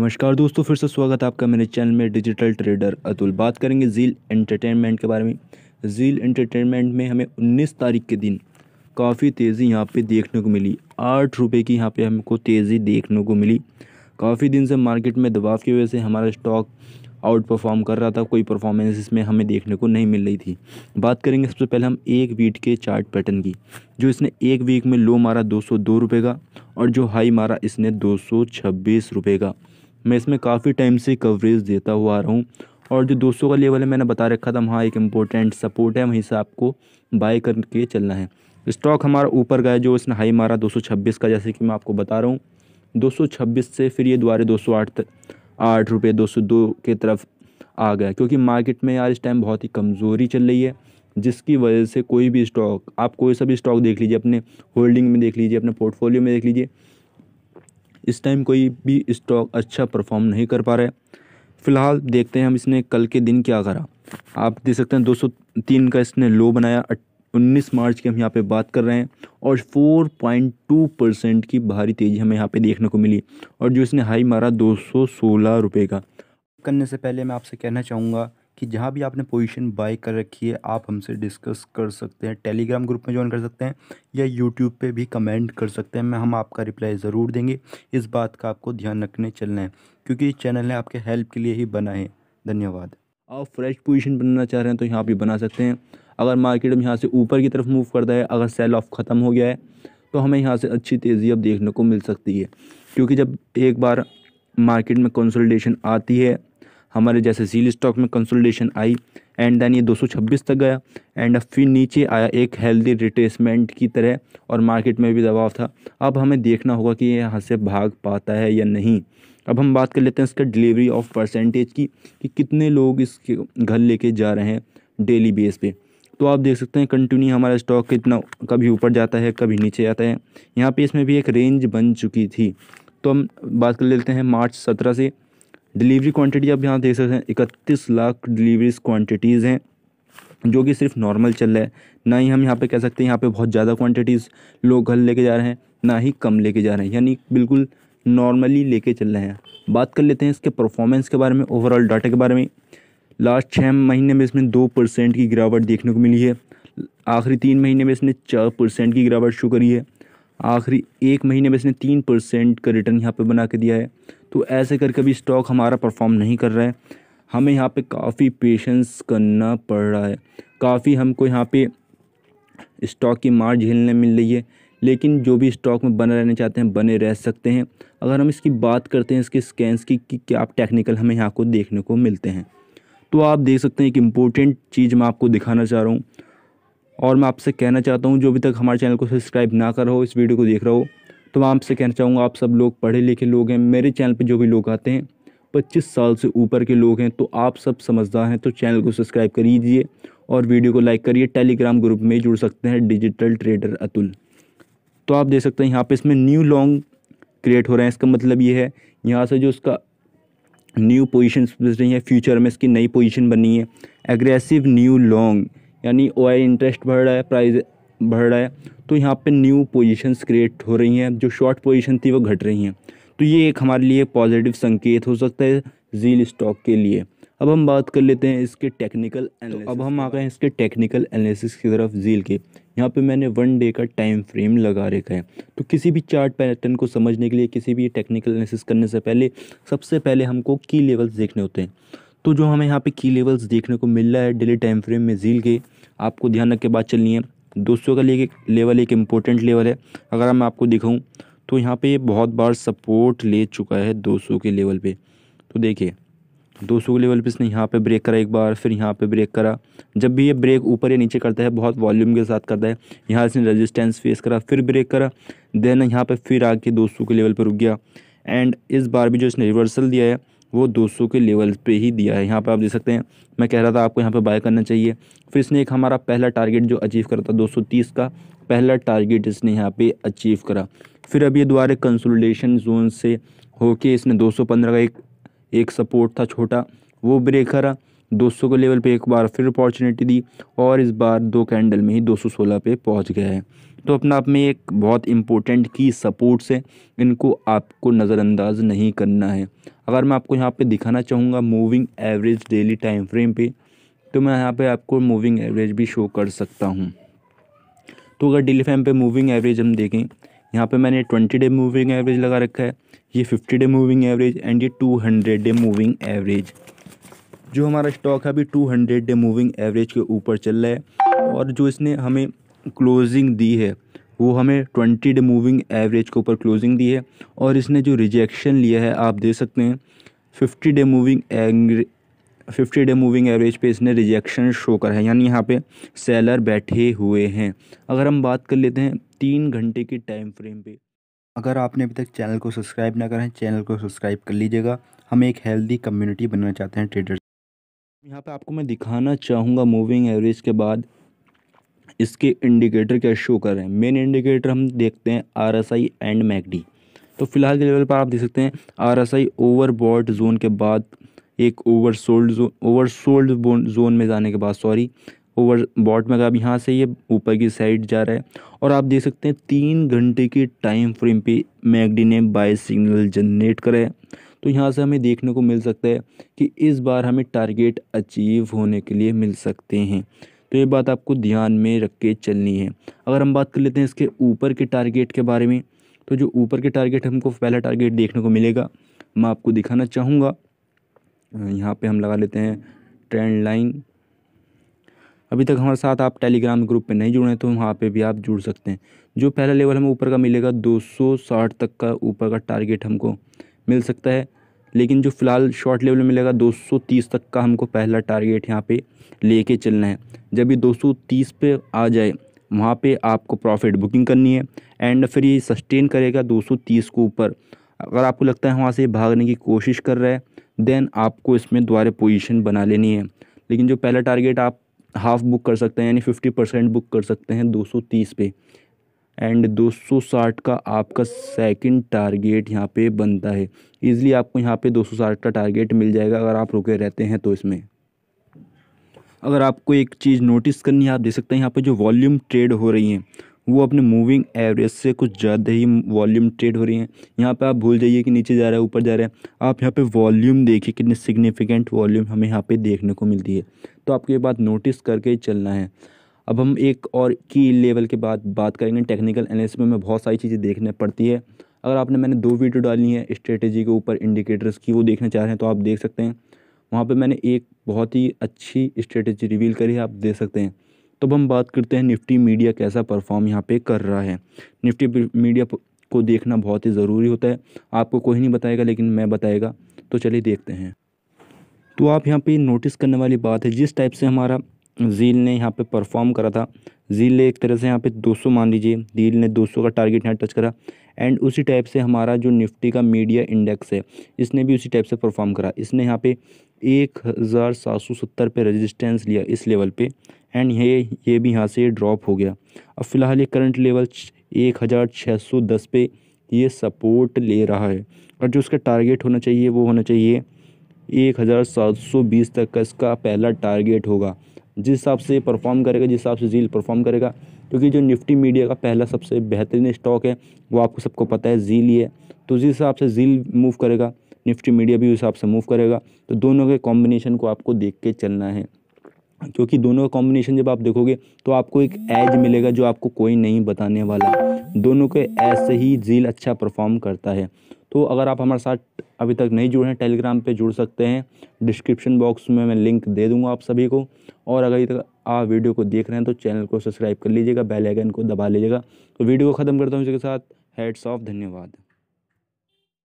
नमस्कार दोस्तों फिर से स्वागत है आपका मेरे चैनल में डिजिटल ट्रेडर अतुल बात करेंगे झील एंटरटेनमेंट के बारे में झील एंटरटेनमेंट में हमें 19 तारीख के दिन काफ़ी तेज़ी यहाँ पे देखने को मिली आठ रुपये की यहाँ पे हमको तेज़ी देखने को मिली काफ़ी दिन से मार्केट में दबाव की वजह से हमारा स्टॉक आउट परफॉर्म कर रहा था कोई परफॉर्मेंस इसमें हमें देखने को नहीं मिल रही थी बात करेंगे सबसे पहले हम एक वीक के चार्ट पैटर्न की जो इसने एक वीक में लो मारा दो सौ दो रुपये का और जो हाई मारा इसने दो सौ छब्बीस रुपये का मैं इसमें काफ़ी टाइम से कवरेज देता हुआ आ रहा हूँ और जो दोस्तों का लेवल है मैंने बता रखा था वहाँ एक इम्पोर्टेंट सपोर्ट है वहीं से आपको बाय करके चलना है स्टॉक हमारा ऊपर गया जो इसने हाई मारा 226 का जैसे कि मैं आपको बता रहा हूँ 226 से फिर ये दोबारा दो सौ आठ आठ रुपये दो सौ दो के तरफ आ गया क्योंकि मार्केट में यार इस टाइम बहुत ही कमज़ोरी चल रही है जिसकी वजह से कोई भी स्टॉक आप कोई सा भी स्टॉक देख लीजिए अपने होल्डिंग में देख लीजिए अपने पोर्टफोलियो में देख लीजिए इस टाइम कोई भी स्टॉक अच्छा परफॉर्म नहीं कर पा रहा है फिलहाल देखते हैं हम इसने कल के दिन क्या करा आप देख सकते हैं 203 का इसने लो बनाया 19 मार्च की हम यहाँ पे बात कर रहे हैं और 4.2 परसेंट की भारी तेज़ी हमें यहाँ पे देखने को मिली और जो इसने हाई मारा दो सौ का करने से पहले मैं आपसे कहना चाहूँगा कि जहाँ भी आपने पोजीशन बाय कर रखी है आप हमसे डिस्कस कर सकते हैं टेलीग्राम ग्रुप में ज्वाइन कर सकते हैं या यूट्यूब पे भी कमेंट कर सकते हैं मैं हम आपका रिप्लाई ज़रूर देंगे इस बात का आपको ध्यान रखने चलना है क्योंकि ये चैनल ने आपके हेल्प के लिए ही बना है धन्यवाद आप फ्रेश पोजिशन बनाना चाह रहे हैं तो यहाँ भी बना सकते हैं अगर मार्केट में यहाँ से ऊपर की तरफ मूव करता है अगर सेल ऑफ ख़त्म हो गया है तो हमें यहाँ से अच्छी तेज़ी अब देखने को मिल सकती है क्योंकि जब एक बार मार्केट में कंसोलिडेशन आती है हमारे जैसे सील स्टॉक में कंसोलिडेशन आई एंड देन ये 226 तक गया एंड अब फिर नीचे आया एक हेल्दी रिटेसमेंट की तरह और मार्केट में भी दबाव था अब हमें देखना होगा कि ये यहाँ से भाग पाता है या नहीं अब हम बात कर लेते हैं इसका डिलीवरी ऑफ परसेंटेज की कि कितने लोग इसके घर लेके जा रहे हैं डेली बेस पे तो आप देख सकते हैं कंटिन्यू हमारा स्टॉक कितना कभी ऊपर जाता है कभी नीचे जाता है यहाँ पे इसमें भी एक रेंज बन चुकी थी तो हम बात कर लेते हैं मार्च सत्रह से डिलीवरी क्वांटिटी आप यहाँ देख सकते हैं इकतीस लाख डिलीवरीज क्वांटिटीज़ हैं जो कि सिर्फ नॉर्मल चल रहा है ना ही हम यहाँ पे कह सकते हैं यहाँ पे बहुत ज़्यादा क्वांटिटीज़ लोग घर लेके जा रहे हैं ना ही कम लेके जा रहे हैं यानी बिल्कुल नॉर्मली लेके चल रहे हैं बात कर लेते हैं इसके परफॉर्मेंस के बारे में ओवरऑल डाटा के बारे में लास्ट छः महीने में इसमें दो परसेंट की गिरावट देखने को मिली है आखिरी तीन महीने में इसने चार परसेंट की गिरावट शो करी है आखिरी एक महीने में इसने तीन परसेंट का रिटर्न यहाँ पे बना के दिया है तो ऐसे करके भी स्टॉक हमारा परफॉर्म नहीं कर रहा है हमें यहाँ पे काफ़ी पेशेंस करना पड़ रहा है काफ़ी हमको यहाँ पे स्टॉक की मार झेलने मिल रही है लेकिन जो भी स्टॉक में बने रहना चाहते हैं बने रह सकते हैं अगर हम इसकी बात करते हैं इसके स्कैंस की कि क्या टेक्निकल हमें यहाँ को देखने को मिलते हैं तो आप देख सकते हैं एक इम्पोर्टेंट चीज़ मैं आपको दिखाना चाह रहा हूँ और मैं आपसे कहना चाहता हूँ जो अभी तक हमारे चैनल को सब्सक्राइब ना करो इस वीडियो को देख रहा हो तो मैं आपसे कहना चाहूँगा आप सब लोग पढ़े लिखे लोग हैं मेरे चैनल पर जो भी लोग आते हैं पच्चीस साल से ऊपर के लोग हैं तो आप सब समझदार हैं तो चैनल को सब्सक्राइब कर लीजिए और वीडियो को लाइक करिए टेलीग्राम ग्रुप में जुड़ सकते हैं डिजिटल ट्रेडर अतुल तो आप देख सकते हैं यहाँ पे इसमें न्यू लॉन्ग क्रिएट हो रहे हैं इसका मतलब ये है यहाँ से जो उसका न्यू पोजीशन बच रही है फ्यूचर में इसकी नई पोजीशन बनी है एग्रेसिव न्यू लॉन्ग यानी ओ इंटरेस्ट बढ़ रहा है प्राइस बढ़ रहा है तो यहाँ पे न्यू पोजीशंस क्रिएट हो रही हैं जो शॉर्ट पोजीशन थी वो घट रही हैं तो ये एक हमारे लिए पॉजिटिव संकेत हो सकता है जील स्टॉक के लिए अब हम बात कर लेते हैं इसके टेक्निकल तो अब हम आ गए हैं इसके टेक्निकल एनालिसिस की तरफ जील के यहाँ पे मैंने वन डे का टाइम फ्रेम लगा रखा है तो किसी भी चार्ट पैटर्न को समझने के लिए किसी भी टेक्निकल एनालिसिस करने से पहले सबसे पहले हमको की लेवल्स देखने होते हैं तो जो हमें यहाँ पे की लेवल्स देखने को मिल रहा है डेली टाइम फ्रेम में जील के आपको ध्यान रख के बात चलनी है दोस्तों का लिए लेवल एक इम्पोर्टेंट लेवल है अगर मैं आपको दिखाऊँ तो यहाँ पर ये बहुत बार सपोर्ट ले चुका है दो के लेवल पर तो देखिए 200 के लेवल पे इसने यहाँ पे ब्रेक करा एक बार फिर यहाँ पे ब्रेक करा जब भी ये ब्रेक ऊपर या नीचे करता है बहुत वॉल्यूम के साथ करता है यहाँ इसने रेजिस्टेंस फेस करा फिर ब्रेक करा देन यहाँ पर फिर आके 200 के लेवल पर रुक गया एंड इस बार भी जो इसने रिवर्सल दिया है वो दो के लेवल पर ही दिया है यहाँ पर आप देख सकते हैं मैं कह रहा था आपको यहाँ पर बाय करना चाहिए फिर इसने एक हमारा पहला टारगेट जो अचीव करा था दो का पहला टारगेट इसने यहाँ पे अचीव करा फिर अब ये दोबारा कंसोलिडेशन जोन से होके इसने 215 का एक एक सपोर्ट था छोटा वो ब्रेक करा 200 के लेवल पे एक बार फिर अपॉर्चुनिटी दी और इस बार दो कैंडल में ही 216 पे पहुंच गया है तो अपना आप में एक बहुत इम्पोर्टेंट की सपोर्ट्स है इनको आपको नज़रअंदाज नहीं करना है अगर मैं आपको यहाँ पे दिखाना चाहूँगा moving average daily time frame पे तो मैं यहाँ पे आपको मूविंग एवरेज भी शो कर सकता हूँ तो अगर डेली फ्रेम पे मूविंग एवरेज हम देखें यहाँ पे मैंने ट्वेंटी डे मूविंग एवरेज लगा रखा है ये fifty day moving average and ये two hundred day moving average जो हमारा स्टॉक है अभी two hundred day moving average के ऊपर चल रहा है और जो इसने हमें क्लोजिंग दी है वो हमें ट्वेंटी डे मूविंग एवरेज के ऊपर क्लोजिंग दी है और इसने जो रिजेक्शन लिया है आप दे सकते हैं fifty day moving fifty day moving average पे इसने रिजेक्शन शो करा है यानी यहाँ पे सेलर बैठे हुए हैं अगर हम बात कर लेते हैं तीन घंटे के टाइम फ्रेम पे अगर आपने अभी तक चैनल को सब्सक्राइब ना करें चैनल को सब्सक्राइब कर लीजिएगा हम एक हेल्दी कम्युनिटी बनाना चाहते हैं ट्रेडर्स यहाँ पे आपको मैं दिखाना चाहूँगा मूविंग एवरेज के बाद इसके इंडिकेटर क्या शो कर रहे हैं मेन इंडिकेटर हम देखते हैं R S I and MACD तो फिलहाल के लेवल पर आप देख सकते हैं R S I overbought zone के बाद एक ओवर सोल्ड जो ओवर सोल्ड जोन में जाने के बाद सॉरी ओवर बॉट में अब यहाँ से ये ऊपर की साइड जा रहा है और आप देख सकते हैं तीन घंटे के टाइम फ्रेम पे मैगडी ने बाय सिग्नल जनरेट करा है तो यहाँ से हमें देखने को मिल सकता है कि इस बार हमें टारगेट अचीव होने के लिए मिल सकते हैं तो ये बात आपको ध्यान में रख के चलनी है अगर हम बात कर लेते हैं इसके ऊपर के टारगेट के बारे में तो जो ऊपर के टारगेट हमको पहला टारगेट देखने को मिलेगा मैं आपको दिखाना चाहूँगा यहाँ पे हम लगा लेते हैं ट्रेंड लाइन अभी तक हमारे साथ आप टेलीग्राम ग्रुप पे नहीं जुड़े हैं तो वहाँ पे भी आप जुड़ सकते हैं जो पहला लेवल हमें ऊपर का मिलेगा 260 तक का ऊपर का टारगेट हमको मिल सकता है लेकिन जो फ़िलहाल शॉर्ट लेवल में मिलेगा 230 तक का हमको पहला टारगेट यहाँ पे लेके चलना है जब ये 230 पे आ जाए वहाँ पे आपको प्रॉफिट बुकिंग करनी है एंड फिर ये सस्टेन करेगा 230 के ऊपर अगर आपको लगता है वहाँ से भागने की कोशिश कर रहा है देन आपको इसमें दोबारा पोजीशन बना लेनी है लेकिन जो पहला टारगेट आप हाफ़ बुक कर सकते हैं यानी फिफ्टी परसेंट बुक कर सकते हैं 230 पे एंड 260 का आपका सेकंड टारगेट यहाँ पे बनता है ईज़िली आपको यहाँ पे 260 का टारगेट मिल जाएगा अगर आप रुके रहते हैं तो इसमें अगर आपको एक चीज़ नोटिस करनी है आप देख सकते हैं यहाँ पे जो वॉल्यूम ट्रेड हो रही हैं वो अपने मूविंग एवरेज से कुछ ज़्यादा ही वॉल्यूम ट्रेड हो रही हैं यहाँ पे आप भूल जाइए कि नीचे जा रहा है ऊपर जा रहा है आप यहाँ पे वॉल्यूम देखिए कितने सिग्निफिकेंट वॉल्यूम हमें यहाँ पे देखने को मिलती है तो आपको ये बात नोटिस करके चलना है अब हम एक और की लेवल के बाद बात करेंगे टेक्निकल एनालिसिस में हमें बहुत सारी चीज़ें देखने पड़ती है अगर आपने मैंने दो वीडियो डाली है स्ट्रेटेजी के ऊपर इंडिकेटर्स की वो देखना चाह रहे हैं तो आप देख सकते हैं वहाँ पे मैंने एक बहुत ही अच्छी स्ट्रेटेजी रिवील करी है आप देख सकते हैं तो अब हम बात करते हैं निफ्टी मीडिया कैसा परफॉर्म यहाँ पे कर रहा है निफ्टी मीडिया को देखना बहुत ही ज़रूरी होता है आपको कोई नहीं बताएगा लेकिन मैं बताएगा तो चलिए देखते हैं तो आप यहाँ पे नोटिस करने वाली बात है जिस टाइप से हमारा झील ने यहाँ पे परफॉर्म करा था झील ने एक तरह से यहाँ पे 200 मान लीजिए झील ने 200 का टारगेट यहाँ टच करा एंड उसी टाइप से हमारा जो निफ्टी का मीडिया इंडेक्स है इसने भी उसी टाइप से परफॉर्म करा इसने यहाँ पे एक हज़ार सात सौ सत्तर पर रजिस्टेंस लिया इस लेवल पे एंड ये ये भी यहाँ से ड्रॉप हो गया अब फ़िलहाल ये करंट लेवल एक हज़ार छः सौ दस पे ये सपोर्ट ले रहा है और जो उसका टारगेट होना चाहिए वो होना चाहिए एक हज़ार सात सौ बीस तक का इसका पहला टारगेट होगा जिस हिसाब से परफॉर्म करेगा जिस हिसाब से झील परफॉर्म करेगा क्योंकि जो निफ्टी मीडिया का पहला सबसे बेहतरीन स्टॉक है वो आपको सबको पता है झील ही है तो जिस हिसाब से झील मूव करेगा निफ्टी मीडिया भी उस हिसाब से मूव करेगा तो दोनों के कॉम्बिनेशन को आपको देख के चलना है क्योंकि दोनों का कॉम्बिनेशन जब आप देखोगे तो आपको एक एज मिलेगा जो आपको कोई नहीं बताने वाला दोनों के ऐसे ही झील अच्छा परफॉर्म करता है तो अगर आप हमारे साथ अभी तक नहीं जुड़े हैं टेलीग्राम पे जुड़ सकते हैं डिस्क्रिप्शन बॉक्स में मैं लिंक दे दूंगा आप सभी को और अगर तक आप वीडियो को देख रहे हैं तो चैनल को सब्सक्राइब कर लीजिएगा बेल आइकन को दबा लीजिएगा तो वीडियो को ख़त्म करता हूँ इसके साथ हेड्स ऑफ धन्यवाद